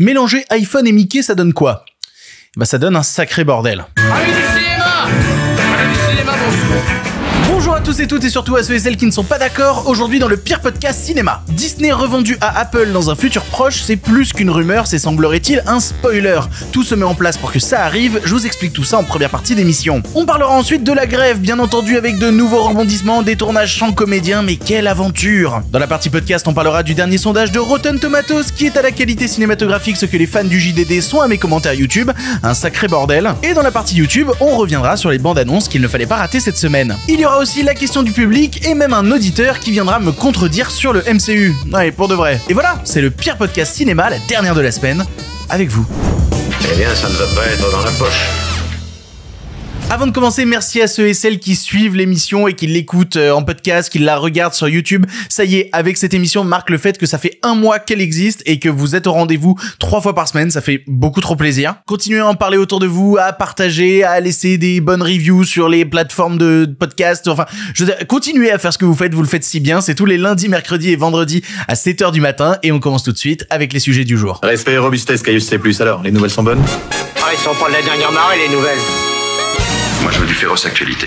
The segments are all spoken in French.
Mélanger iPhone et Mickey, ça donne quoi Bah ça donne un sacré bordel tous et toutes et surtout à ceux et celles qui ne sont pas d'accord aujourd'hui dans le pire podcast cinéma. Disney revendu à Apple dans un futur proche, c'est plus qu'une rumeur, c'est semblerait-il un spoiler. Tout se met en place pour que ça arrive, je vous explique tout ça en première partie d'émission. On parlera ensuite de la grève, bien entendu avec de nouveaux rebondissements, des tournages sans comédien, mais quelle aventure Dans la partie podcast, on parlera du dernier sondage de Rotten Tomatoes qui est à la qualité cinématographique ce que les fans du JDD sont à mes commentaires YouTube, un sacré bordel. Et dans la partie YouTube, on reviendra sur les bandes annonces qu'il ne fallait pas rater cette semaine. Il y aura aussi la question du public et même un auditeur qui viendra me contredire sur le MCU. Ouais, pour de vrai. Et voilà, c'est le pire podcast cinéma, la dernière de la semaine, avec vous. Eh bien, ça ne va pas être dans la poche. Avant de commencer, merci à ceux et celles qui suivent l'émission et qui l'écoutent euh, en podcast, qui la regardent sur YouTube. Ça y est, avec cette émission marque le fait que ça fait un mois qu'elle existe et que vous êtes au rendez-vous trois fois par semaine. Ça fait beaucoup trop plaisir. Continuez à en parler autour de vous, à partager, à laisser des bonnes reviews sur les plateformes de podcast. Enfin, je veux dire, continuez à faire ce que vous faites. Vous le faites si bien. C'est tous les lundis, mercredis et vendredis à 7 h du matin et on commence tout de suite avec les sujets du jour. Respect et robustesse, C+. Alors, les nouvelles sont bonnes? Ah, ils sont pas de la dernière marée, les nouvelles. Moi, je veux du féroce actualité.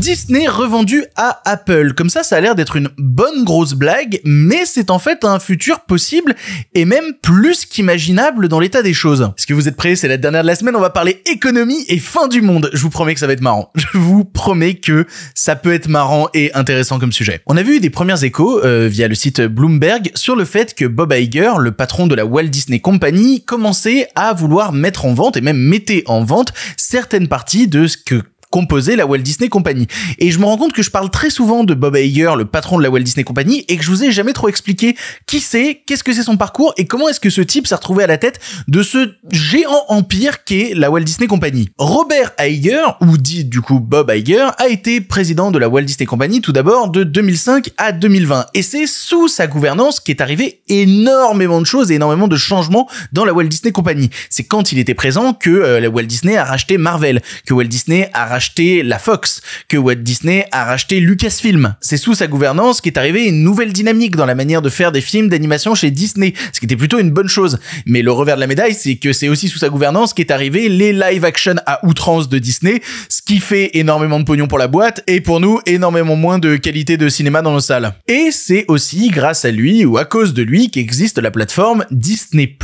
Disney revendu à Apple. Comme ça, ça a l'air d'être une bonne grosse blague, mais c'est en fait un futur possible et même plus qu'imaginable dans l'état des choses. Est-ce que vous êtes prêts C'est la dernière de la semaine, on va parler économie et fin du monde. Je vous promets que ça va être marrant. Je vous promets que ça peut être marrant et intéressant comme sujet. On a vu des premières échos euh, via le site Bloomberg sur le fait que Bob Iger, le patron de la Walt Disney Company, commençait à vouloir mettre en vente et même mettait en vente certaines parties de ce que composer la Walt Disney Company. Et je me rends compte que je parle très souvent de Bob Iger, le patron de la Walt Disney Company, et que je vous ai jamais trop expliqué qui c'est, qu'est-ce que c'est son parcours, et comment est-ce que ce type s'est retrouvé à la tête de ce géant empire qu'est la Walt Disney Company. Robert Iger, ou dit du coup Bob Iger, a été président de la Walt Disney Company tout d'abord de 2005 à 2020. Et c'est sous sa gouvernance qu'est arrivé énormément de choses et énormément de changements dans la Walt Disney Company. C'est quand il était présent que euh, la Walt Disney a racheté Marvel, que Walt Disney a racheté racheté la Fox, que Walt Disney a racheté Lucasfilm. C'est sous sa gouvernance qu'est arrivée une nouvelle dynamique dans la manière de faire des films d'animation chez Disney, ce qui était plutôt une bonne chose. Mais le revers de la médaille, c'est que c'est aussi sous sa gouvernance qu'est arrivé les live action à outrance de Disney, ce qui fait énormément de pognon pour la boîte et pour nous énormément moins de qualité de cinéma dans nos salles. Et c'est aussi grâce à lui ou à cause de lui qu'existe la plateforme Disney+.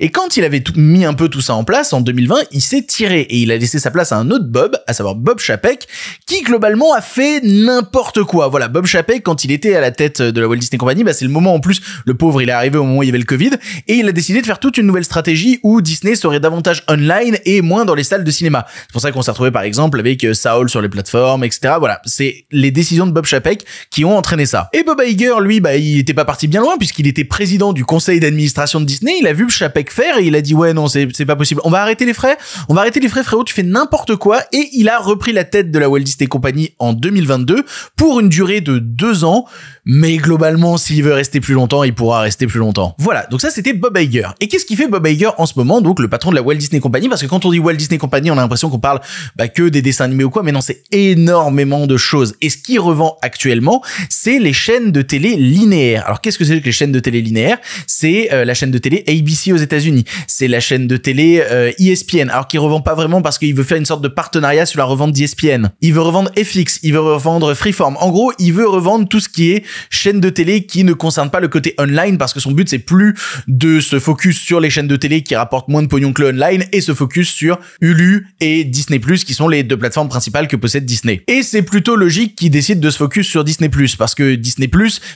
Et quand il avait tout, mis un peu tout ça en place en 2020, il s'est tiré et il a laissé sa place à un autre Bob, à savoir Bob Chapek, qui globalement a fait n'importe quoi. Voilà, Bob Chapek, quand il était à la tête de la Walt Disney Company, bah, c'est le moment en plus, le pauvre, il est arrivé au moment où il y avait le Covid, et il a décidé de faire toute une nouvelle stratégie où Disney serait davantage online et moins dans les salles de cinéma. C'est pour ça qu'on s'est retrouvé par exemple avec euh, Saul sur les plateformes, etc. Voilà, c'est les décisions de Bob Chapek qui ont entraîné ça. Et Bob Iger, lui, bah, il était pas parti bien loin puisqu'il était président du conseil d'administration de Disney. Il a vu Chapek faire et il a dit ouais non c'est pas possible. On va arrêter les frais. On va arrêter les frais frérot. Tu fais n'importe quoi. Et il a repris la tête de la Walt Disney Company en 2022 pour une durée de deux ans, mais globalement, s'il veut rester plus longtemps, il pourra rester plus longtemps. Voilà, donc ça c'était Bob Iger. Et qu'est-ce qui fait Bob Iger en ce moment, donc le patron de la Walt Disney Company Parce que quand on dit Walt Disney Company, on a l'impression qu'on parle bah, que des dessins animés ou quoi, mais non, c'est énormément de choses. Et ce qui revend actuellement, c'est les chaînes de télé linéaires. Alors qu'est-ce que c'est que les chaînes de télé linéaires C'est euh, la chaîne de télé ABC aux États-Unis, c'est la chaîne de télé ESPN. Euh, e Alors qu'il revend pas vraiment parce qu'il veut faire une sorte de partenariat sur la revendre DSPN, Il veut revendre FX, il veut revendre Freeform. En gros, il veut revendre tout ce qui est chaîne de télé qui ne concerne pas le côté online parce que son but c'est plus de se focus sur les chaînes de télé qui rapportent moins de pognon que le online et se focus sur Hulu et Disney+, qui sont les deux plateformes principales que possède Disney. Et c'est plutôt logique qu'il décide de se focus sur Disney+, parce que Disney+,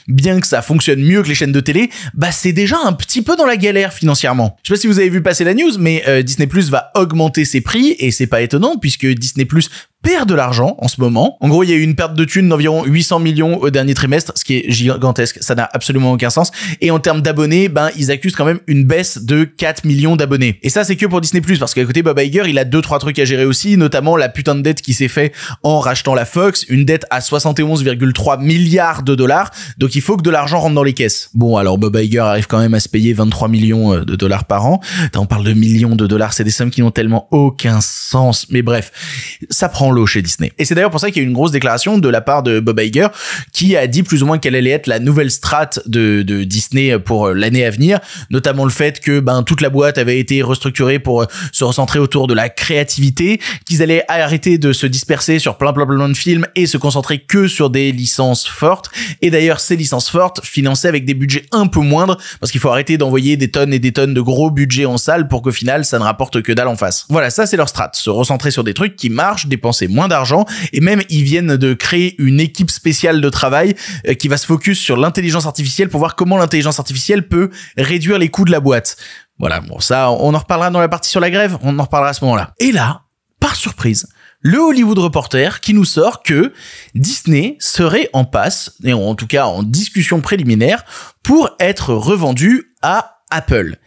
bien que ça fonctionne mieux que les chaînes de télé, bah c'est déjà un petit peu dans la galère financièrement. Je sais pas si vous avez vu passer la news, mais euh, Disney+, va augmenter ses prix et c'est pas étonnant puisque Disney+ Plus use perd de l'argent en ce moment. En gros, il y a eu une perte de thunes d'environ 800 millions au dernier trimestre, ce qui est gigantesque. Ça n'a absolument aucun sens. Et en termes d'abonnés, ben, ils accusent quand même une baisse de 4 millions d'abonnés. Et ça, c'est que pour Disney+, parce qu'à côté, Bob Iger, il a deux, trois trucs à gérer aussi, notamment la putain de dette qui s'est fait en rachetant la Fox, une dette à 71,3 milliards de dollars. Donc, il faut que de l'argent rentre dans les caisses. Bon, alors, Bob Iger arrive quand même à se payer 23 millions euh, de dollars par an. on parle de millions de dollars. C'est des sommes qui n'ont tellement aucun sens. Mais bref, ça prend chez Disney. Et c'est d'ailleurs pour ça qu'il y a eu une grosse déclaration de la part de Bob Iger qui a dit plus ou moins quelle allait être la nouvelle strat de, Disney pour euh, l'année à venir, notamment le fait que ben toute la boîte avait été restructurée pour euh, se recentrer autour de la créativité, qu'ils allaient arrêter de se disperser sur plein plein plein de films et se concentrer que sur des licences fortes. Et d'ailleurs ces licences fortes financées avec des budgets un peu moindres parce qu'il faut arrêter d'envoyer des tonnes et des tonnes de gros budgets en salle pour qu'au final ça ne rapporte que dalle en face. Voilà, ça c'est leur strat se recentrer sur des trucs qui marchent, dépenser moins d'argent. Et même, ils viennent de créer une équipe spéciale de travail euh, qui va se focus sur l'intelligence artificielle pour voir comment l'intelligence artificielle peut réduire les coûts de la boîte. Voilà, bon, ça, on en reparlera dans la partie sur la grève, on en reparlera à ce moment-là. Et là, par surprise, le Hollywood Reporter qui nous sort que Disney serait en passe, et en tout cas en discussion préliminaire, pour être revendu à Apple.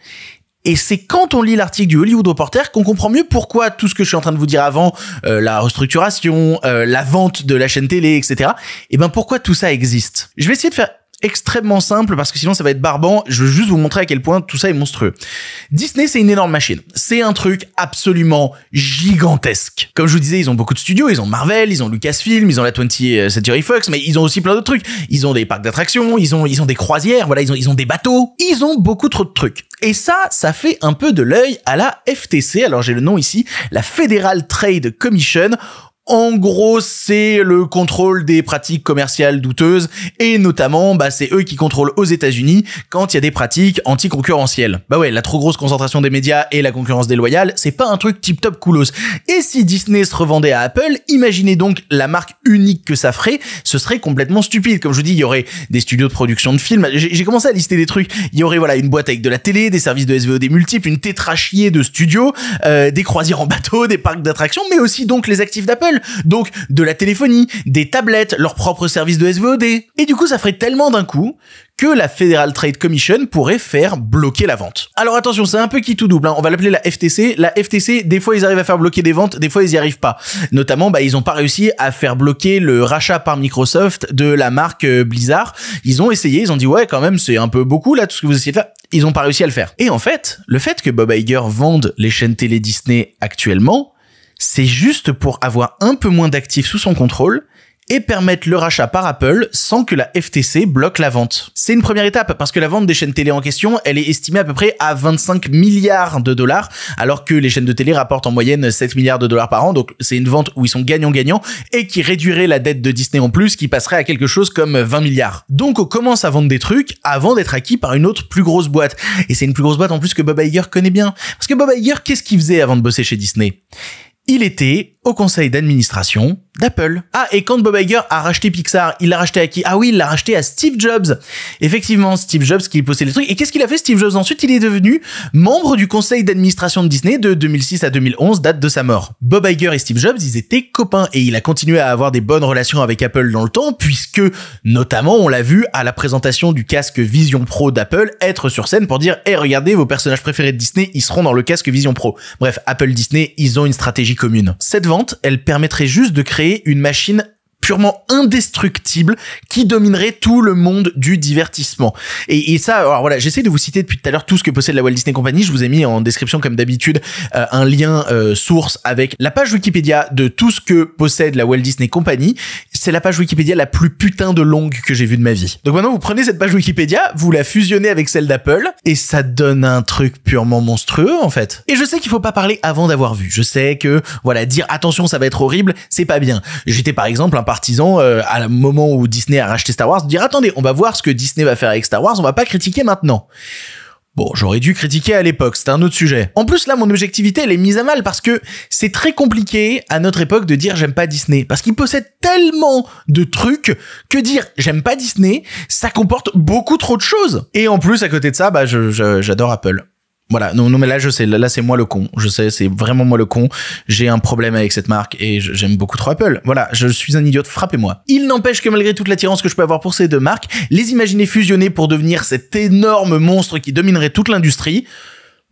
Et c'est quand on lit l'article du Hollywood Reporter qu'on comprend mieux pourquoi tout ce que je suis en train de vous dire avant, euh, la restructuration, euh, la vente de la chaîne télé, etc. Et ben pourquoi tout ça existe. Je vais essayer de faire extrêmement simple parce que sinon ça va être barbant. Je veux juste vous montrer à quel point tout ça est monstrueux. Disney, c'est une énorme machine. C'est un truc absolument gigantesque. Comme je vous disais, ils ont beaucoup de studios. Ils ont Marvel, ils ont Lucasfilm, ils ont la 20th euh, Century Fox, mais ils ont aussi plein d'autres trucs. Ils ont des parcs d'attractions, ils ont, ils ont des croisières, voilà, ils ont, ils ont des bateaux. Ils ont beaucoup trop de trucs. Et ça, ça fait un peu de l'œil à la FTC. Alors j'ai le nom ici, la Federal Trade Commission. En gros, c'est le contrôle des pratiques commerciales douteuses et notamment, bah, c'est eux qui contrôlent aux États-Unis quand il y a des pratiques anticoncurrentielles. Bah ouais, la trop grosse concentration des médias et la concurrence déloyale, c'est pas un truc tip top coolos. Et si Disney se revendait à Apple, imaginez donc la marque unique que ça ferait, ce serait complètement stupide. Comme je vous dis, il y aurait des studios de production de films. J'ai commencé à lister des trucs. Il y aurait voilà une boîte avec de la télé, des services de SVOD multiples, une tétrachier de studios, euh, des croisières en bateau, des parcs d'attractions, mais aussi donc les actifs d'Apple donc de la téléphonie, des tablettes, leur propre service de SVOD. Et du coup, ça ferait tellement d'un coup que la Federal Trade Commission pourrait faire bloquer la vente. Alors attention, c'est un peu qui tout double, hein. on va l'appeler la FTC. La FTC, des fois ils arrivent à faire bloquer des ventes, des fois ils n'y arrivent pas. Notamment, bah, ils n'ont pas réussi à faire bloquer le rachat par Microsoft de la marque euh, Blizzard. Ils ont essayé, ils ont dit ouais quand même c'est un peu beaucoup là tout ce que vous essayez de faire. Ils n'ont pas réussi à le faire. Et en fait, le fait que Bob Iger vende les chaînes télé Disney actuellement, c'est juste pour avoir un peu moins d'actifs sous son contrôle et permettre le rachat par Apple sans que la FTC bloque la vente. C'est une première étape parce que la vente des chaînes télé en question, elle est estimée à peu près à 25 milliards de dollars alors que les chaînes de télé rapportent en moyenne 7 milliards de dollars par an. Donc c'est une vente où ils sont gagnants-gagnants et qui réduirait la dette de Disney en plus qui passerait à quelque chose comme 20 milliards. Donc on commence à vendre des trucs avant d'être acquis par une autre plus grosse boîte. Et c'est une plus grosse boîte en plus que Bob Iger connaît bien. Parce que Bob Iger, qu'est-ce qu'il faisait avant de bosser chez Disney il était au conseil d'administration d'Apple. Ah, et quand Bob Iger a racheté Pixar, il l'a racheté à qui Ah oui, il l'a racheté à Steve Jobs. Effectivement, Steve Jobs qui possédait les trucs. Et qu'est-ce qu'il a fait Steve Jobs ensuite Il est devenu membre du conseil d'administration de Disney de 2006 à 2011, date de sa mort. Bob Iger et Steve Jobs, ils étaient copains et il a continué à avoir des bonnes relations avec Apple dans le temps, puisque notamment, on l'a vu à la présentation du casque Vision Pro d'Apple, être sur scène pour dire hé, regardez, vos personnages préférés de Disney, ils seront dans le casque Vision Pro." Bref, Apple Disney, ils ont une stratégie commune. Cette vente, elle permettrait juste de créer une machine indestructible qui dominerait tout le monde du divertissement. Et, ça, alors voilà, j'essaie de vous citer depuis tout à l'heure tout ce que possède la Walt Disney Company. Je vous ai mis en description, comme d'habitude, euh, un lien euh, source avec la page Wikipédia de tout ce que possède la Walt Disney Company. C'est la page Wikipédia la plus putain de longue que j'ai vue de ma vie. Donc maintenant, vous prenez cette page Wikipédia, vous la fusionnez avec celle d'Apple, et ça donne un truc purement monstrueux, en fait. Et je sais qu'il faut pas parler avant d'avoir vu. Je sais que, voilà, dire attention, ça va être horrible, c'est pas bien. J'étais par exemple un par euh, à un moment où Disney a racheté Star Wars, dire attendez, on va voir ce que Disney va faire avec Star Wars, on va pas critiquer maintenant. Bon, j'aurais dû critiquer à l'époque, c'est un autre sujet. En plus, là, mon objectivité, elle est mise à mal parce que c'est très compliqué à notre époque de dire j'aime pas Disney. Parce qu'il possède tellement de trucs que dire j'aime pas Disney, ça comporte beaucoup trop de choses. Et en plus, à côté de ça, bah, j'adore Apple. Voilà, non, non, mais là, je sais, là, c'est moi le con. Je sais, c'est vraiment moi le con. J'ai un problème avec cette marque et j'aime beaucoup trop Apple. Voilà, je suis un idiot, frappez-moi. Il n'empêche que malgré toute l'attirance que je peux avoir pour ces deux marques, les imaginer fusionner pour devenir cet énorme monstre qui dominerait toute l'industrie,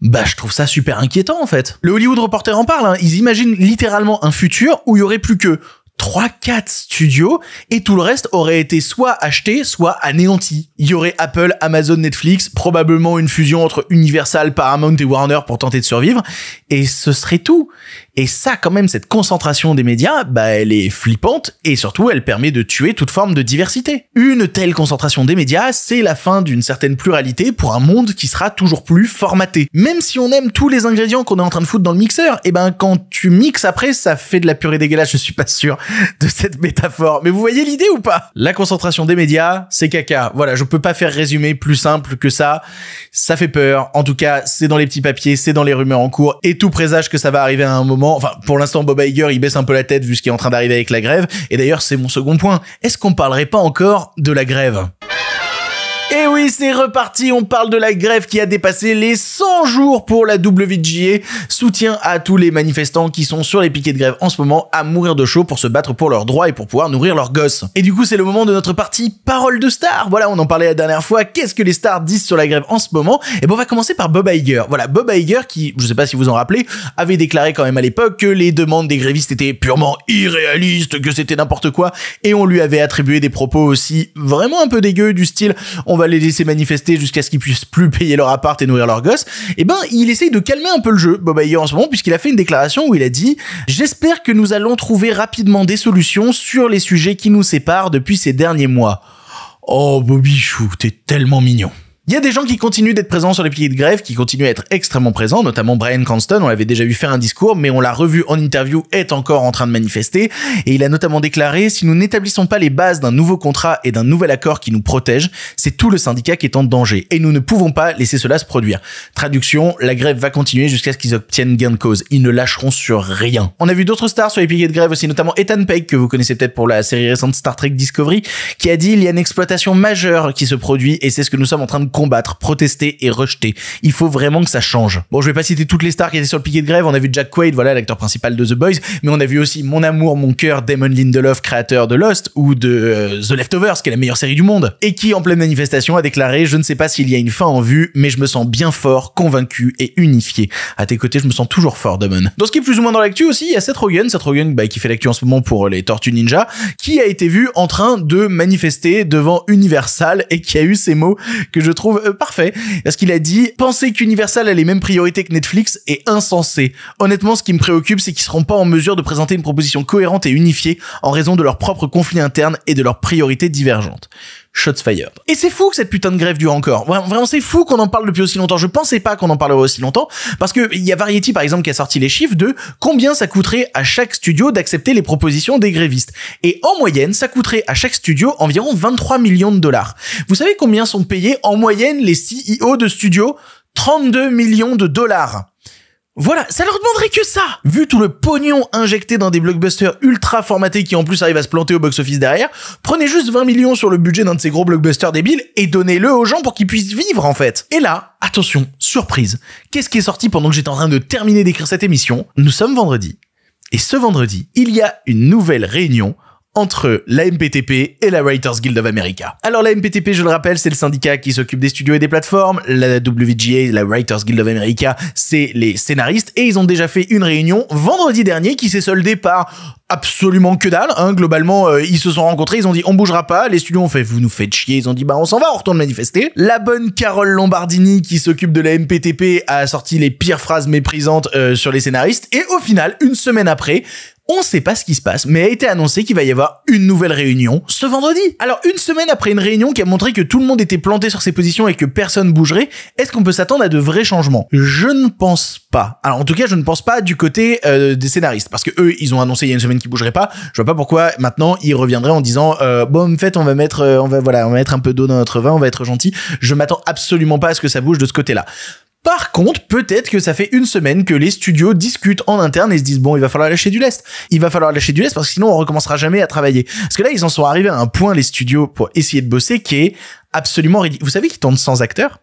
bah, je trouve ça super inquiétant en fait. Le Hollywood Reporter en parle, hein. ils imaginent littéralement un futur où il y aurait plus que 3 quatre studios et tout le reste aurait été soit acheté, soit anéanti. Il y aurait Apple, Amazon, Netflix, probablement une fusion entre Universal, Paramount et Warner pour tenter de survivre et ce serait tout. Et ça, quand même, cette concentration des médias, bah, elle est flippante et surtout, elle permet de tuer toute forme de diversité. Une telle concentration des médias, c'est la fin d'une certaine pluralité pour un monde qui sera toujours plus formaté. Même si on aime tous les ingrédients qu'on est en train de foutre dans le mixeur, et eh ben, quand tu mixes après, ça fait de la purée dégueulasse, je suis pas sûr de cette métaphore. Mais vous voyez l'idée ou pas? La concentration des médias, c'est caca. Voilà, je peux pas faire résumé plus simple que ça. Ça fait peur. En tout cas, c'est dans les petits papiers, c'est dans les rumeurs en cours et tout présage que ça va arriver à un moment enfin pour l'instant Bob Iger il baisse un peu la tête vu ce qui est en train d'arriver avec la grève. Et d'ailleurs c'est mon second point. Est-ce qu'on parlerait pas encore de la grève et oui, c'est reparti, on parle de la grève qui a dépassé les 100 jours pour la WGA. Soutien à tous les manifestants qui sont sur les piquets de grève en ce moment à mourir de chaud pour se battre pour leurs droits et pour pouvoir nourrir leurs gosses. Et du coup, c'est le moment de notre partie parole de star. Voilà, on en parlait la dernière fois. Qu'est-ce que les stars disent sur la grève en ce moment Et eh bon, on va commencer par Bob Iger. Voilà, Bob Iger qui, je sais pas si vous en rappelez, avait déclaré quand même à l'époque que les demandes des grévistes étaient purement irréalistes, que c'était n'importe quoi et on lui avait attribué des propos aussi vraiment un peu dégueux du style on va les laisser manifester jusqu'à ce qu'ils puissent plus payer leur appart et nourrir leurs gosses, et eh ben il essaye de calmer un peu le jeu, Bob en ce moment, puisqu'il a fait une déclaration où il a dit « J'espère que nous allons trouver rapidement des solutions sur les sujets qui nous séparent depuis ces derniers mois. » Oh Bobichou, t'es tellement mignon. Il y a des gens qui continuent d'être présents sur les piliers de grève, qui continuent à être extrêmement présents, notamment Brian Cranston, on l'avait déjà vu faire un discours, mais on l'a revu en interview, est encore en train de manifester, et il a notamment déclaré, si nous n'établissons pas les bases d'un nouveau contrat et d'un nouvel accord qui nous protège, c'est tout le syndicat qui est en danger, et nous ne pouvons pas laisser cela se produire. Traduction, la grève va continuer jusqu'à ce qu'ils obtiennent gain de cause, ils ne lâcheront sur rien. On a vu d'autres stars sur les piliers de grève aussi, notamment Ethan Peck, que vous connaissez peut-être pour la série récente Star Trek Discovery, qui a dit, il y a une exploitation majeure qui se produit, et c'est ce que nous sommes en train de combattre, protester et rejeter. Il faut vraiment que ça change. Bon, je vais pas citer toutes les stars qui étaient sur le piquet de grève. On a vu Jack Quaid, voilà l'acteur principal de The Boys, mais on a vu aussi mon amour, mon cœur, Damon Lindelof, créateur de Lost ou de euh, The Leftovers, qui est la meilleure série du monde, et qui en pleine manifestation a déclaré "Je ne sais pas s'il y a une fin en vue, mais je me sens bien fort, convaincu et unifié. À tes côtés, je me sens toujours fort, Damon." Dans ce qui est plus ou moins dans l'actu aussi, il y a Seth Rogen, Seth Rogen bah, qui fait l'actu en ce moment pour euh, les Tortues Ninja, qui a été vu en train de manifester devant Universal et qui a eu ces mots que je trouve euh, parfait parce qu'il a dit penser qu'Universal a les mêmes priorités que Netflix est insensé. Honnêtement, ce qui me préoccupe, c'est qu'ils seront pas en mesure de présenter une proposition cohérente et unifiée en raison de leurs propres conflits internes et de leurs priorités divergentes. Shotsfire. Et c'est fou que cette putain de grève dure encore. Vraiment, c'est fou qu'on en parle depuis aussi longtemps. Je pensais pas qu'on en parlerait aussi longtemps parce que il y a Variety par exemple qui a sorti les chiffres de combien ça coûterait à chaque studio d'accepter les propositions des grévistes. Et en moyenne, ça coûterait à chaque studio environ 23 millions de dollars. Vous savez combien sont payés en moyenne les CEO de studios 32 millions de dollars. Voilà, ça leur demanderait que ça Vu tout le pognon injecté dans des blockbusters ultra formatés qui en plus arrivent à se planter au box-office derrière, prenez juste 20 millions sur le budget d'un de ces gros blockbusters débiles et donnez-le aux gens pour qu'ils puissent vivre en fait. Et là, attention, surprise, qu'est-ce qui est sorti pendant que j'étais en train de terminer d'écrire cette émission Nous sommes vendredi. Et ce vendredi, il y a une nouvelle réunion entre la MPTP et la Writers Guild of America. Alors la MPTP, je le rappelle, c'est le syndicat qui s'occupe des studios et des plateformes. La WGA, la Writers Guild of America, c'est les scénaristes. Et ils ont déjà fait une réunion vendredi dernier qui s'est soldée par absolument que dalle. Hein. Globalement, euh, ils se sont rencontrés, ils ont dit on bougera pas. Les studios ont fait vous nous faites chier. Ils ont dit bah on s'en va, on retourne manifester. La bonne Carole Lombardini qui s'occupe de la MPTP a sorti les pires phrases méprisantes euh, sur les scénaristes. Et au final, une semaine après, on sait pas ce qui se passe, mais a été annoncé qu'il va y avoir une nouvelle réunion ce vendredi. Alors une semaine après une réunion qui a montré que tout le monde était planté sur ses positions et que personne bougerait, est-ce qu'on peut s'attendre à de vrais changements Je ne pense pas. Alors en tout cas, je ne pense pas du côté euh, des scénaristes, parce que eux, ils ont annoncé il y a une semaine qu'ils bougeraient pas. Je vois pas pourquoi maintenant ils reviendraient en disant euh, bon, en fait, on va mettre, euh, on va voilà, on mettre un peu d'eau dans notre vin, on va être gentil. Je m'attends absolument pas à ce que ça bouge de ce côté-là. Par contre, peut-être que ça fait une semaine que les studios discutent en interne et se disent bon, il va falloir lâcher du lest. Il va falloir lâcher du lest parce que sinon on recommencera jamais à travailler. Parce que là, ils en sont arrivés à un point les studios pour essayer de bosser qui est absolument ridicule. Vous savez qu'ils tournent sans acteurs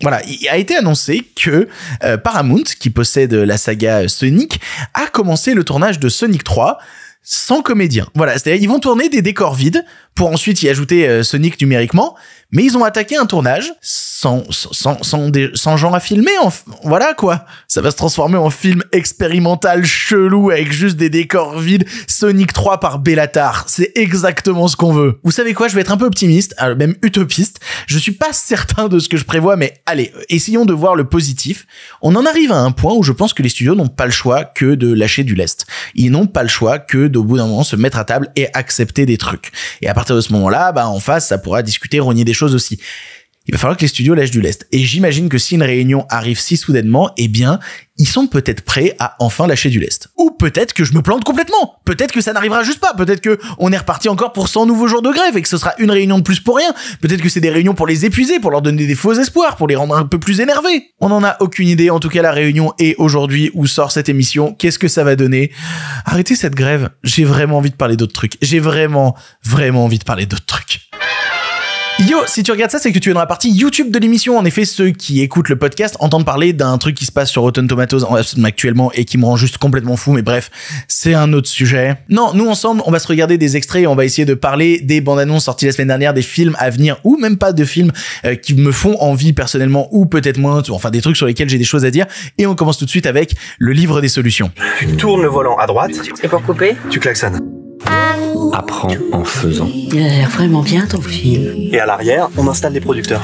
voilà, il a été annoncé que euh, Paramount, qui possède la saga euh, Sonic, a commencé le tournage de Sonic 3 sans comédien. Voilà, c'est-à-dire ils vont tourner des décors vides pour ensuite y ajouter euh, Sonic numériquement. Mais ils ont attaqué un tournage sans, sans, sans, gens à filmer. voilà quoi. Ça va se transformer en film expérimental chelou avec juste des décors vides. Sonic 3 par Bellatar. C'est exactement ce qu'on veut. Vous savez quoi Je vais être un peu optimiste, euh, même utopiste. Je suis pas certain de ce que je prévois, mais allez, euh, essayons de voir le positif. On en arrive à un point où je pense que les studios n'ont pas le choix que de lâcher du lest. Ils n'ont pas le choix que d'au bout d'un moment se mettre à table et accepter des trucs. Et à partir de ce moment-là, bah, en face, ça pourra discuter, rogner des choses aussi il va falloir que les studios lâchent du lest. Et j'imagine que si une réunion arrive si soudainement, eh bien, ils sont peut-être prêts à enfin lâcher du lest. Ou peut-être que je me plante complètement. Peut-être que ça n'arrivera juste pas. Peut-être que on est reparti encore pour 100 nouveaux jours de grève et que ce sera une réunion de plus pour rien. Peut-être que c'est des réunions pour les épuiser, pour leur donner des faux espoirs, pour les rendre un peu plus énervés. On n'en a aucune idée. En tout cas, la réunion est aujourd'hui où sort cette émission. Qu'est-ce que ça va donner? Arrêtez cette grève. J'ai vraiment envie de parler d'autres trucs. J'ai vraiment, vraiment envie de parler d'autres trucs. Yo, si tu regardes ça, c'est que tu es dans la partie YouTube de l'émission. En effet, ceux qui écoutent le podcast entendent parler d'un truc qui se passe sur Rotten Tomatoes actuellement et qui me rend juste complètement fou. Mais bref, c'est un autre sujet. Non, nous ensemble, on va se regarder des extraits et on va essayer de parler des bandes annonces sorties la semaine dernière, des films à venir ou même pas de films euh, qui me font envie personnellement ou peut-être moins, enfin des trucs sur lesquels j'ai des choses à dire. Et on commence tout de suite avec le livre des solutions. Tu tournes le volant à droite. Et pour couper Tu klaxonnes. Apprends en faisant. Il a l'air vraiment bien ton film. Et à l'arrière, on installe les producteurs.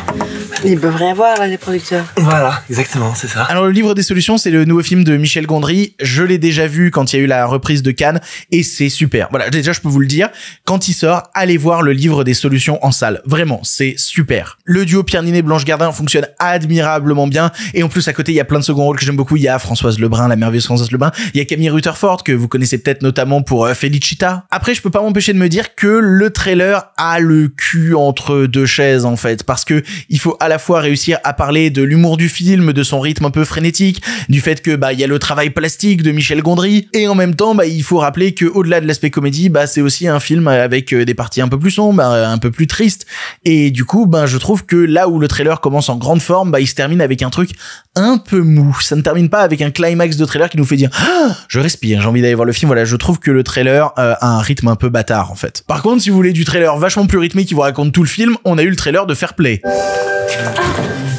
Ils peuvent rien voir, les producteurs. Voilà, exactement, c'est ça. Alors, le livre des solutions, c'est le nouveau film de Michel Gondry. Je l'ai déjà vu quand il y a eu la reprise de Cannes et c'est super. Voilà, déjà, je peux vous le dire. Quand il sort, allez voir le livre des solutions en salle. Vraiment, c'est super. Le duo Pierre et Blanche Gardin fonctionne admirablement bien. Et en plus, à côté, il y a plein de second rôles que j'aime beaucoup. Il y a Françoise Lebrun, la merveilleuse Françoise Lebrun. Il y a Camille Rutherford, que vous connaissez peut-être notamment pour euh, Felicita. Après, je peux pas m'empêcher de me dire que le trailer a le cul entre deux chaises, en fait. Parce que il faut à la la fois réussir à parler de l'humour du film, de son rythme un peu frénétique, du fait que bah il y a le travail plastique de Michel Gondry et en même temps bah il faut rappeler que au-delà de l'aspect comédie, bah c'est aussi un film avec euh, des parties un peu plus sombres, euh, un peu plus tristes et du coup bah, je trouve que là où le trailer commence en grande forme, bah il se termine avec un truc un peu mou. Ça ne termine pas avec un climax de trailer qui nous fait dire ah, je respire, j'ai envie d'aller voir le film. Voilà, je trouve que le trailer euh, a un rythme un peu bâtard en fait. Par contre, si vous voulez du trailer vachement plus rythmé qui vous raconte tout le film, on a eu le trailer de Fair Play.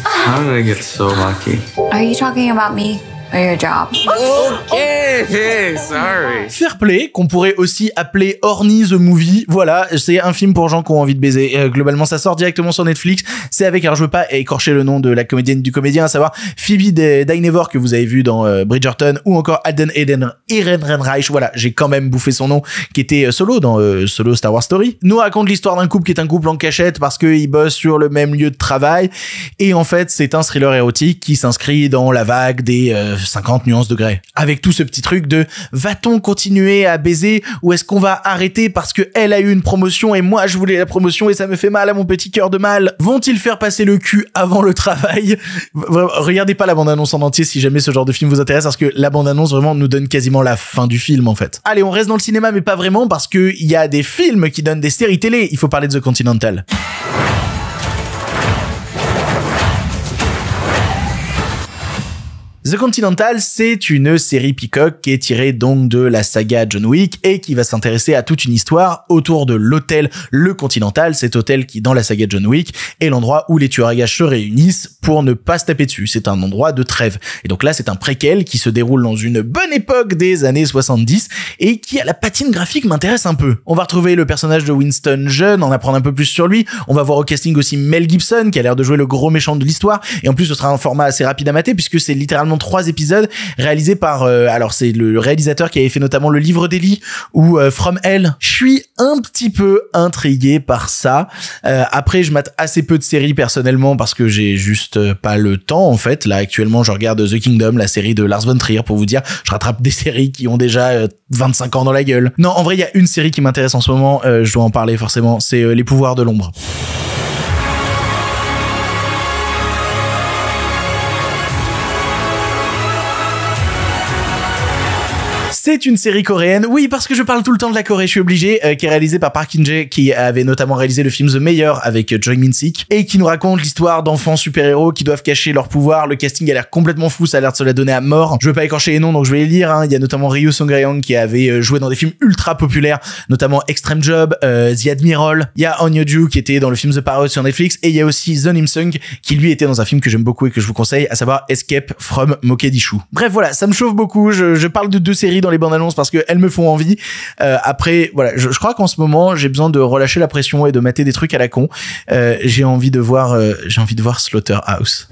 How did I get so lucky? Are you talking about me? job. Okay, sorry. Fair Play, qu'on pourrait aussi appeler Horny the Movie. Voilà, c'est un film pour gens qui ont envie de baiser. Euh, globalement, ça sort directement sur Netflix. C'est avec, alors je veux pas écorcher le nom de la comédienne du comédien, à savoir Phoebe Dynevor que vous avez vu dans euh, Bridgerton ou encore Aden Eden Ehrenreich. Voilà, j'ai quand même bouffé son nom qui était euh, solo dans Solo Star Wars Story. Nous raconte l'histoire d'un couple qui est un couple en cachette parce qu'ils bossent sur le même lieu de travail. Et en fait, c'est un thriller érotique qui s'inscrit dans la vague des 50 nuances de Avec tout ce petit truc de va-t-on continuer à baiser ou est-ce qu'on va arrêter parce que elle a eu une promotion et moi je voulais la promotion et ça me fait mal à mon petit cœur de mal. Vont-ils faire passer le cul avant le travail Regardez pas la bande-annonce en entier si jamais ce genre de film vous intéresse parce que la bande-annonce vraiment nous donne quasiment la fin du film en fait. Allez, on reste dans le cinéma mais pas vraiment parce que il y a des films qui donnent des séries télé. Il faut parler de The Continental. The Continental, c'est une série Peacock qui est tirée donc de la saga John Wick et qui va s'intéresser à toute une histoire autour de l'hôtel Le Continental, cet hôtel qui dans la saga John Wick est l'endroit où les tueurs à se réunissent pour ne pas se taper dessus. C'est un endroit de trêve. Et donc là, c'est un préquel qui se déroule dans une bonne époque des années 70 et qui à la patine graphique m'intéresse un peu. On va retrouver le personnage de Winston jeune, en apprendre un peu plus sur lui. On va voir au casting aussi Mel Gibson qui a l'air de jouer le gros méchant de l'histoire et en plus ce sera un format assez rapide à mater puisque c'est littéralement trois épisodes réalisés par euh, alors c'est le réalisateur qui avait fait notamment le livre d'Eli ou euh, From Hell. Je suis un petit peu intrigué par ça. Euh, après je mate assez peu de séries personnellement parce que j'ai juste pas le temps en fait. Là actuellement je regarde The Kingdom, la série de Lars von Trier pour vous dire, je rattrape des séries qui ont déjà 25 ans dans la gueule. Non, en vrai il y a une série qui m'intéresse en ce moment, je dois en parler forcément, c'est Les pouvoirs de l'ombre. C'est une série coréenne. Oui, parce que je parle tout le temps de la Corée, je suis obligé, euh, qui est réalisée par Park In-jae, qui avait notamment réalisé le film The Mayor avec euh, Joy Min-sik, et qui nous raconte l'histoire d'enfants super-héros qui doivent cacher leur pouvoir. Le casting a l'air complètement fou, ça a l'air de se la donner à mort. Je veux pas écorcher les noms, donc je vais les lire. Hein. Il y a notamment Ryu Seung-ryong qui avait euh, joué dans des films ultra populaires, notamment Extreme Job, euh, The Admiral. Il y a On Ju qui était dans le film The Parrot sur Netflix, et il y a aussi Zon Im-sung qui lui était dans un film que j'aime beaucoup et que je vous conseille, à savoir Escape from Mogadishu. Bref, voilà, ça me chauffe beaucoup. Je, je parle de deux séries dans les bandes annonces parce qu'elles me font envie. Euh, après, voilà, je, crois qu'en ce moment, j'ai besoin de relâcher la pression et de mater des trucs à la con. Euh, j'ai envie de voir, euh, j'ai envie de voir Slaughterhouse.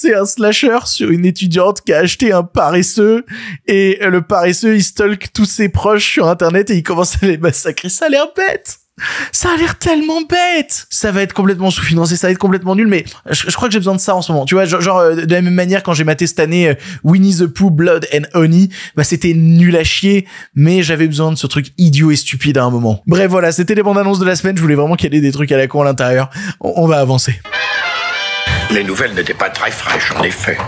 c'est un slasher sur une étudiante qui a acheté un paresseux et le paresseux il stalk tous ses proches sur internet et il commence à les massacrer. Ça a l'air bête ça a l'air tellement bête. Ça va être complètement sous-financé, ça va être complètement nul, mais je, crois que j'ai besoin de ça en ce moment. Tu vois, genre, euh, de la même manière quand j'ai maté cette année euh, Winnie the Pooh, Blood and Honey, bah c'était nul à chier, mais j'avais besoin de ce truc idiot et stupide à un moment. Bref, voilà, c'était les bandes annonces de la semaine. Je voulais vraiment qu'il y ait des trucs à la con à l'intérieur. on va avancer. Les nouvelles n'étaient pas très fraîches, en effet.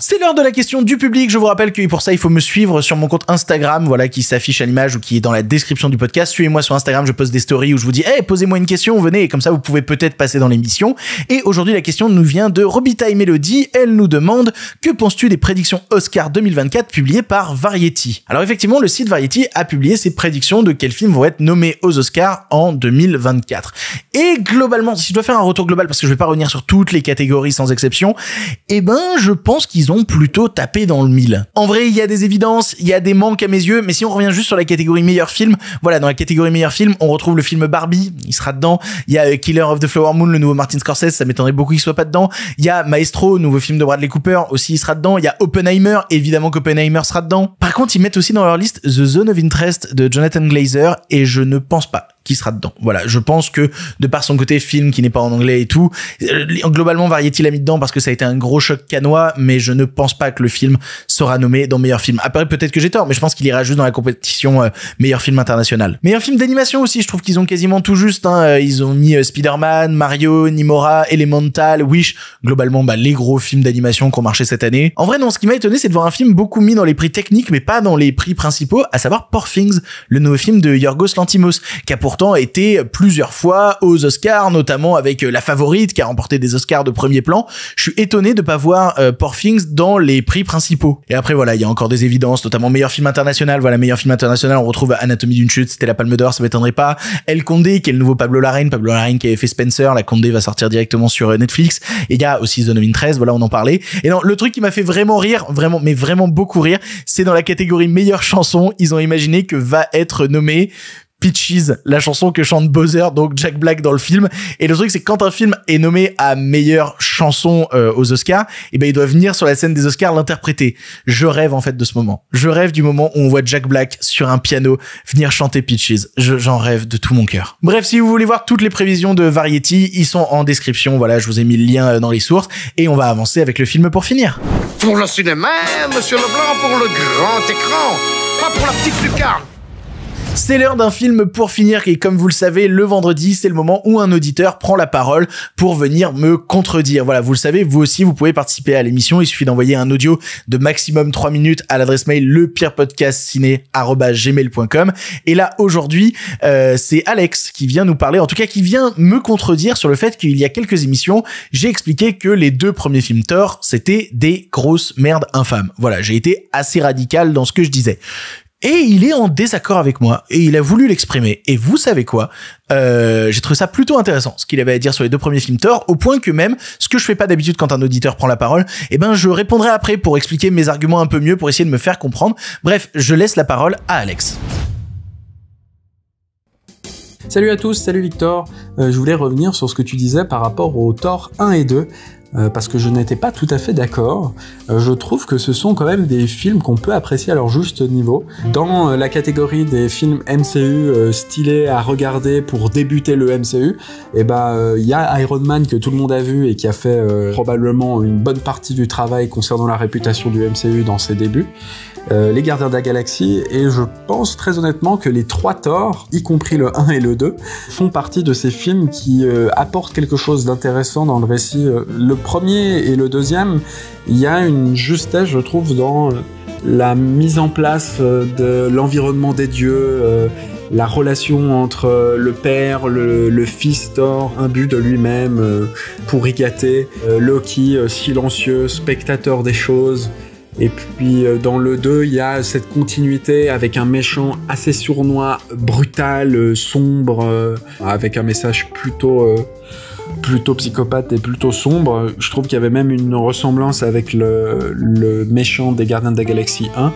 C'est l'heure de la question du public. Je vous rappelle que pour ça, il faut me suivre sur mon compte Instagram, voilà, qui s'affiche à l'image ou qui est dans la description du podcast. Suivez-moi sur Instagram, je poste des stories où je vous dis, hey, posez-moi une question, venez, et comme ça, vous pouvez peut-être passer dans l'émission. Et aujourd'hui, la question nous vient de Robita Melody, Elle nous demande, que penses-tu des prédictions Oscar 2024 publiées par Variety? Alors effectivement, le site Variety a publié ses prédictions de quels films vont être nommés aux Oscars en 2024. Et globalement, si je dois faire un retour global, parce que je vais pas revenir sur toutes les catégories sans exception, eh ben, je pense qu'ils ont plutôt tapé dans le mille. En vrai, il y a des évidences, il y a des manques à mes yeux, mais si on revient juste sur la catégorie meilleur film, voilà, dans la catégorie meilleur film, on retrouve le film Barbie, il sera dedans. Il y a euh, Killer of the Flower Moon, le nouveau Martin Scorsese, ça m'étonnerait beaucoup qu'il soit pas dedans. Il y a Maestro, nouveau film de Bradley Cooper, aussi il sera dedans. Il y a Oppenheimer, évidemment qu'Oppenheimer sera dedans. Par contre, ils mettent aussi dans leur liste The Zone of Interest de Jonathan Glazer, et je ne pense pas qui sera dedans. Voilà, je pense que de par son côté film qui n'est pas en anglais et tout, euh, globalement Variety l'a mis dedans parce que ça a été un gros choc canois, mais je ne pense pas que le film sera nommé dans meilleur film. Après peut-être que j'ai tort, mais je pense qu'il ira juste dans la compétition euh, meilleur film international. Meilleur film d'animation aussi, je trouve qu'ils ont quasiment tout juste. Hein. Euh, ils ont mis Spider-Man, Mario, Nimora, Elemental, Wish, globalement bah, les gros films d'animation qui ont marché cette année. En vrai non, ce qui m'a étonné c'est de voir un film beaucoup mis dans les prix techniques mais pas dans les prix principaux, à savoir Poor le nouveau film de Yorgos Lantimos, qui a pourtant été plusieurs fois aux Oscars, notamment avec euh, La Favorite qui a remporté des Oscars de premier plan. Je suis étonné de pas voir euh, Things dans les prix principaux. Et après voilà, il y a encore des évidences, notamment meilleur film international. Voilà, meilleur film international, on retrouve Anatomie d'une chute, c'était la Palme d'Or, ça m'étonnerait pas. El Condé qui est le nouveau Pablo Larraine, Pablo Larraine qui avait fait Spencer, la Condé va sortir directement sur euh, Netflix. Et il y a aussi The 13, voilà, on en parlait. Et non, le truc qui m'a fait vraiment rire, vraiment, mais vraiment beaucoup rire, c'est dans la catégorie meilleure chanson, ils ont imaginé que va être nommé Peaches, la chanson que chante Bowser, donc Jack Black dans le film. Et le truc, c'est quand un film est nommé à meilleure chanson euh, aux Oscars, et eh ben il doit venir sur la scène des Oscars l'interpréter. Je rêve en fait de ce moment. Je rêve du moment où on voit Jack Black sur un piano venir chanter Peaches. J'en rêve de tout mon cœur. Bref, si vous voulez voir toutes les prévisions de Variety, ils sont en description. Voilà, je vous ai mis le lien euh, dans les sources. Et on va avancer avec le film pour finir. Pour le cinéma, monsieur Leblanc, pour le grand écran, pas pour la petite lucarne. C'est l'heure d'un film pour finir et comme vous le savez, le vendredi, c'est le moment où un auditeur prend la parole pour venir me contredire. Voilà, vous le savez, vous aussi, vous pouvez participer à l'émission. Il suffit d'envoyer un audio de maximum 3 minutes à l'adresse mail lepirepodcastciné.gmail.com. Et là, aujourd'hui, euh, c'est Alex qui vient nous parler, en tout cas qui vient me contredire sur le fait qu'il y a quelques émissions, j'ai expliqué que les deux premiers films Thor, c'était des grosses merdes infâmes. Voilà, j'ai été assez radical dans ce que je disais. Et il est en désaccord avec moi et il a voulu l'exprimer. Et vous savez quoi euh, J'ai trouvé ça plutôt intéressant ce qu'il avait à dire sur les deux premiers films Thor, au point que même ce que je fais pas d'habitude quand un auditeur prend la parole, eh ben je répondrai après pour expliquer mes arguments un peu mieux, pour essayer de me faire comprendre. Bref, je laisse la parole à Alex. Salut à tous, salut Victor. Euh, je voulais revenir sur ce que tu disais par rapport aux Thor 1 et 2. Euh, parce que je n'étais pas tout à fait d'accord. Euh, je trouve que ce sont quand même des films qu'on peut apprécier à leur juste niveau. Dans euh, la catégorie des films MCU stylés à regarder pour débuter le MCU, eh ben il y a Iron Man que tout le monde a vu et qui a fait probablement une bonne partie du travail concernant la réputation du MCU dans ses débuts. les Gardiens de la Galaxie, et je pense très honnêtement que les trois torts, y compris le 1 et le 2, font partie de ces films qui apportent quelque chose d'intéressant dans le récit. Le premier et le deuxième, il y a une justesse, je trouve, dans euh, la mise en place euh, de l'environnement des dieux, euh, la relation entre le père, le, fils Thor, imbu de lui-même, pour pourricaté, Loki, silencieux, spectateur des choses. Et puis dans le 2, il y a cette continuité avec un méchant assez sournois, brutal, sombre, avec un message plutôt plutôt psychopathe et plutôt sombre. Je trouve qu'il y avait même une ressemblance avec le, méchant des Gardiens de la Galaxie 1.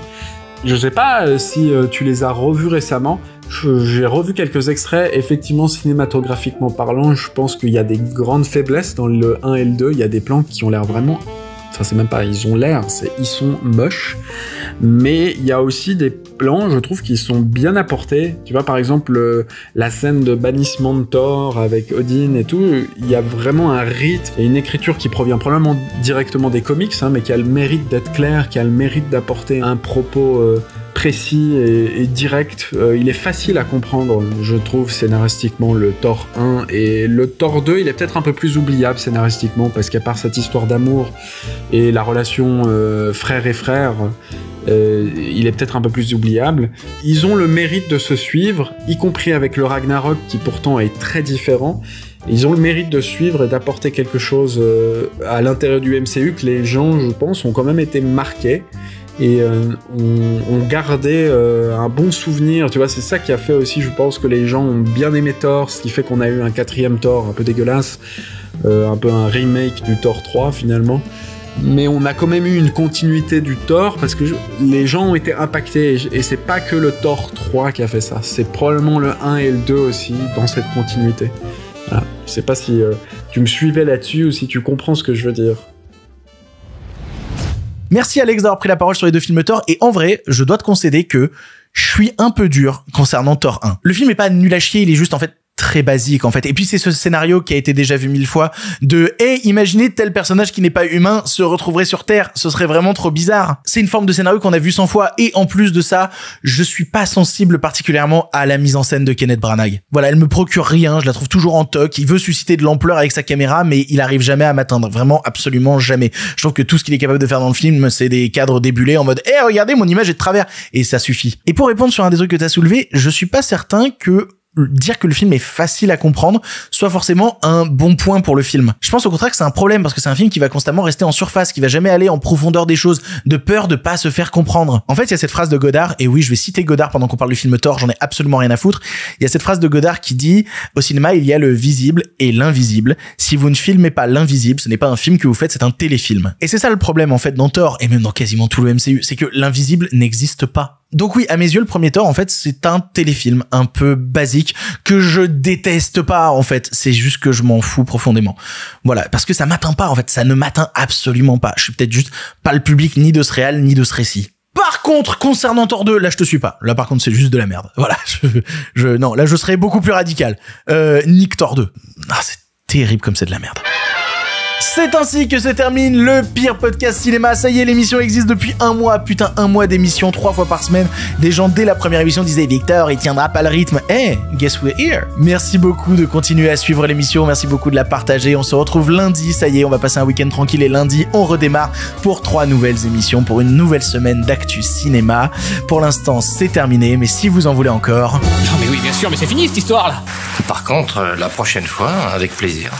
Je sais pas euh, si euh, tu les as revus récemment. J'ai revu quelques extraits. Effectivement, cinématographiquement parlant, je pense qu'il y a des grandes faiblesses dans le 1 et le 2. Il y a des plans qui ont l'air vraiment Enfin, c'est même pas ils ont l'air, c'est ils sont moches. Mais il y a aussi des plans, je trouve, qui sont bien apportés. Tu vois, par exemple, euh, la scène de bannissement de Thor avec Odin et tout, il y a vraiment un rythme et une écriture qui provient probablement directement des comics, hein, mais qui a le mérite d'être clair, qui a le mérite d'apporter un propos. Euh, précis et, direct. Euh, il est facile à comprendre, je trouve, scénaristiquement, le Thor 1. Et le Thor 2, il est peut-être un peu plus oubliable scénaristiquement, parce qu'à part cette histoire d'amour et la relation euh, frère et frère, euh, il est peut-être un peu plus oubliable. Ils ont le mérite de se suivre, y compris avec le Ragnarok, qui pourtant est très différent. Ils ont le mérite de suivre et d'apporter quelque chose à l'intérieur du MCU que les gens, je pense, ont quand même été marqués et euh, on, gardait euh, un bon souvenir. Tu vois, c'est ça qui a fait aussi, je pense, que les gens ont bien aimé Thor, ce qui fait qu'on a eu un quatrième Thor un peu dégueulasse, euh, un peu un remake du Thor 3 finalement. Mais on a quand même eu une continuité du Thor parce que les gens ont été impactés et, et c'est pas que le Thor 3 qui a fait ça, c'est probablement le 1 et le 2 aussi dans cette continuité. Voilà. Je sais pas si tu me suivais là-dessus ou si tu comprends ce que je veux dire. Merci Alex d'avoir pris la parole sur les deux films Thor. Et en vrai, je dois te concéder que je suis un peu dur concernant Thor 1. Le film est pas nul à chier, il est juste en fait très basique en fait. Et puis c'est ce scénario qui a été déjà vu mille fois de et imaginez tel personnage qui n'est pas humain se retrouverait sur Terre, ce serait vraiment trop bizarre. C'est une forme de scénario qu'on a vu cent fois et en plus de ça, je suis pas sensible particulièrement à la mise en scène de Kenneth Branagh. Voilà, elle me procure rien, je la trouve toujours en toc, il veut susciter de l'ampleur avec sa caméra mais il arrive jamais à m'atteindre, vraiment absolument jamais. Je trouve que tout ce qu'il est capable de faire dans le film, c'est des cadres débulés en mode "Eh regardez mon image est de travers" et ça suffit. Et pour répondre sur un des trucs que tu as soulevé, je suis pas certain que dire que le film est facile à comprendre soit forcément un bon point pour le film. Je pense au contraire que c'est un problème parce que c'est un film qui va constamment rester en surface, qui va jamais aller en profondeur des choses, de peur de pas se faire comprendre. En fait, il y a cette phrase de Godard, et oui, je vais citer Godard pendant qu'on parle du film Thor, j'en ai absolument rien à foutre. Il y a cette phrase de Godard qui dit, au cinéma, il y a le visible et l'invisible. Si vous ne filmez pas l'invisible, ce n'est pas un film que vous faites, c'est un téléfilm. Et c'est ça le problème, en fait, dans Thor, et même dans quasiment tout le MCU, c'est que l'invisible n'existe pas donc oui, à mes yeux, le premier tort, en fait, c'est un téléfilm un peu basique que je déteste pas, en fait. C'est juste que je m'en fous profondément. Voilà. Parce que ça m'atteint pas, en fait. Ça ne m'atteint absolument pas. Je suis peut-être juste pas le public ni de ce réel, ni de ce récit. Par contre, concernant Thor 2, là je te suis pas. Là par contre c'est juste de la merde. Voilà, je, non, là je serais beaucoup plus radical. Euh, Nick Thor 2. Ah, c'est terrible comme c'est de la merde. C'est ainsi que se termine le pire podcast cinéma. Ça y est, l'émission existe depuis un mois. Putain, un mois d'émission, trois fois par semaine. Des gens dès la première émission disaient Victor, il tiendra pas le rythme. Eh, guess we're here. Merci beaucoup de continuer à suivre l'émission. Merci beaucoup de la partager. On se retrouve lundi. Ça y est, on va passer un week-end tranquille et lundi, on redémarre pour trois nouvelles émissions, pour une nouvelle semaine d'actu cinéma. Pour l'instant, c'est terminé, mais si vous en voulez encore. Non, mais oui, bien sûr, mais c'est fini cette histoire là. Par contre, euh, la prochaine fois, avec plaisir.